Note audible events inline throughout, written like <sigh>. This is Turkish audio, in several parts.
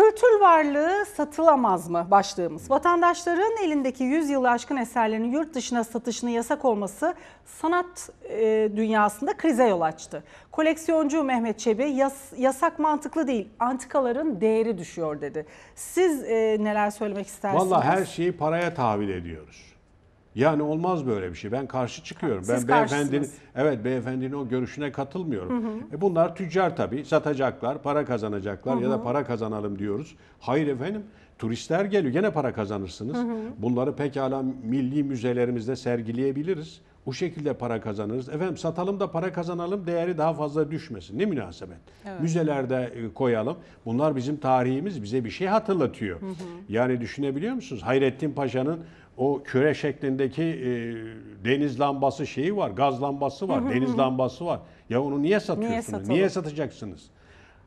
Kültür varlığı satılamaz mı başlığımız. Vatandaşların elindeki 100 yılı aşkın eserlerin yurt dışına satışını yasak olması sanat e, dünyasında krize yol açtı. Koleksiyoncu Mehmet Çebi yas, yasak mantıklı değil antikaların değeri düşüyor dedi. Siz e, neler söylemek istersiniz? Valla her şeyi paraya tahvil ediyoruz. Yani olmaz böyle bir şey. Ben karşı çıkıyorum. Siz ben beyefendinin evet beyefendinin o görüşüne katılmıyorum. Hı hı. E bunlar tüccar tabii. Satacaklar, para kazanacaklar hı hı. ya da para kazanalım diyoruz. Hayır efendim. Turistler geliyor. Gene para kazanırsınız. Hı hı. Bunları pekala milli müzelerimizde sergileyebiliriz. Bu şekilde para kazanırız. Efendim satalım da para kazanalım değeri daha fazla düşmesin. Ne münasebet. Evet. Müzelerde e, koyalım. Bunlar bizim tarihimiz bize bir şey hatırlatıyor. Hı hı. Yani düşünebiliyor musunuz? Hayrettin Paşa'nın o küre şeklindeki e, deniz lambası şeyi var, gaz lambası var, deniz lambası var. Ya onu niye satıyorsunuz? Niye, niye satacaksınız?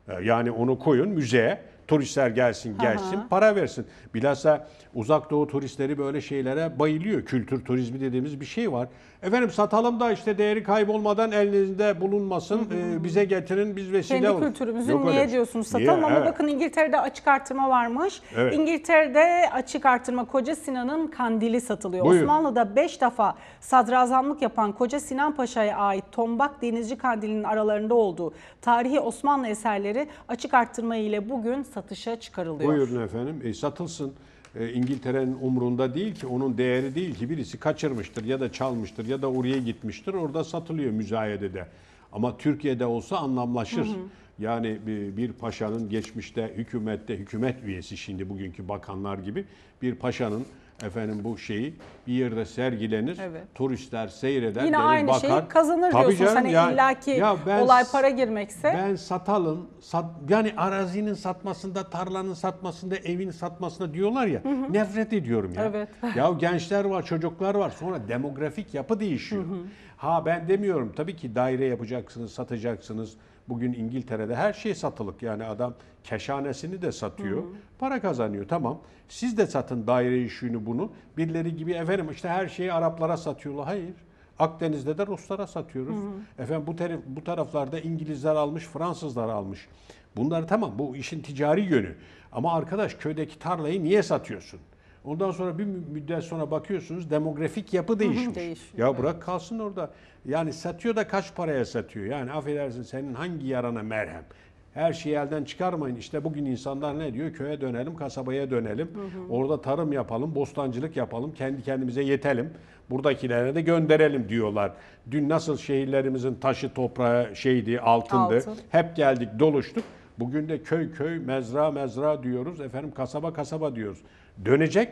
E, yani onu koyun müzeye turistler gelsin gelsin Aha. para versin. Bilhassa uzak doğu turistleri böyle şeylere bayılıyor. Kültür turizmi dediğimiz bir şey var. Efendim satalım da işte değeri kaybolmadan elinizde bulunmasın. Hı hı. E, bize getirin biz vesile Kendi olun. Kendi kültürümüzü niye öyle. diyorsunuz satalım niye? ama evet. bakın İngiltere'de açık artırma varmış. Evet. İngiltere'de açık artırma Koca Sinan'ın kandili satılıyor. Buyurun. Osmanlı'da 5 defa sadrazamlık yapan Koca Sinan Paşa'ya ait Tombak Denizci Kandili'nin aralarında olduğu tarihi Osmanlı eserleri açık artırma ile bugün satışa çıkarılıyor. Buyurun efendim e, satılsın. E, İngiltere'nin umrunda değil ki onun değeri değil ki birisi kaçırmıştır ya da çalmıştır ya da oraya gitmiştir orada satılıyor müzayedede. Ama Türkiye'de olsa anlamlaşır. Hı hı. Yani bir paşanın geçmişte hükümette hükümet üyesi şimdi bugünkü bakanlar gibi bir paşanın efendim bu şeyi bir yerde sergilenir. Evet. Turistler seyreder, Yine gelir, aynı bakar. şeyi kazanır Tabii diyorsunuz. Canım, hani ya, illaki ya ben, olay para girmekse. Ben satalım, sat, yani arazinin satmasında, tarlanın satmasında, evin satmasında diyorlar ya. Hı hı. Nefret ediyorum ya. Evet. <laughs> ya gençler var, çocuklar var. Sonra demografik yapı değişiyor. Hı hı. Ha ben demiyorum tabii ki daire yapacaksınız, satacaksınız. Bugün İngiltere'de her şey satılık. Yani adam keşanesini de satıyor. Hı hı. Para kazanıyor tamam. Siz de satın daire şuyunu yapıyor bunu. Birileri gibi efendim işte her şeyi Araplara satıyorlar. Hayır. Akdeniz'de de Ruslara satıyoruz. Hı hı. Efendim bu, taraf bu taraflarda İngilizler almış, Fransızlar almış. Bunlar tamam bu işin ticari yönü. Ama arkadaş köydeki tarlayı niye satıyorsun? Ondan sonra bir müddet sonra bakıyorsunuz demografik yapı değişmiş. Hı hı, Ya bırak kalsın orada. Yani satıyor da kaç paraya satıyor? Yani affedersin senin hangi yarana merhem? Her şeyi elden çıkarmayın. İşte bugün insanlar ne diyor? Köye dönelim, kasabaya dönelim. Hı hı. Orada tarım yapalım, bostancılık yapalım, kendi kendimize yetelim. Buradakilere de gönderelim diyorlar. Dün nasıl şehirlerimizin taşı, toprağı şeydi, altındı. Altın. Hep geldik, doluştuk. Bugün de köy köy, mezra mezra diyoruz. Efendim kasaba kasaba diyoruz. Dönecek.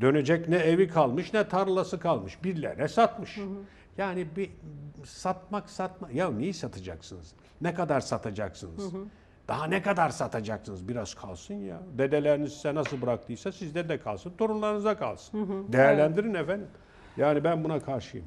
Dönecek ne evi kalmış ne tarlası kalmış. Birilerine satmış. Hı hı. Yani bir satmak satma ya neyi satacaksınız? Ne kadar satacaksınız? Hı hı. Daha ne kadar satacaksınız? Biraz kalsın ya. Dedeleriniz size nasıl bıraktıysa sizde de kalsın. Torunlarınıza kalsın. Değerlendirin efendim. Yani ben buna karşıyım.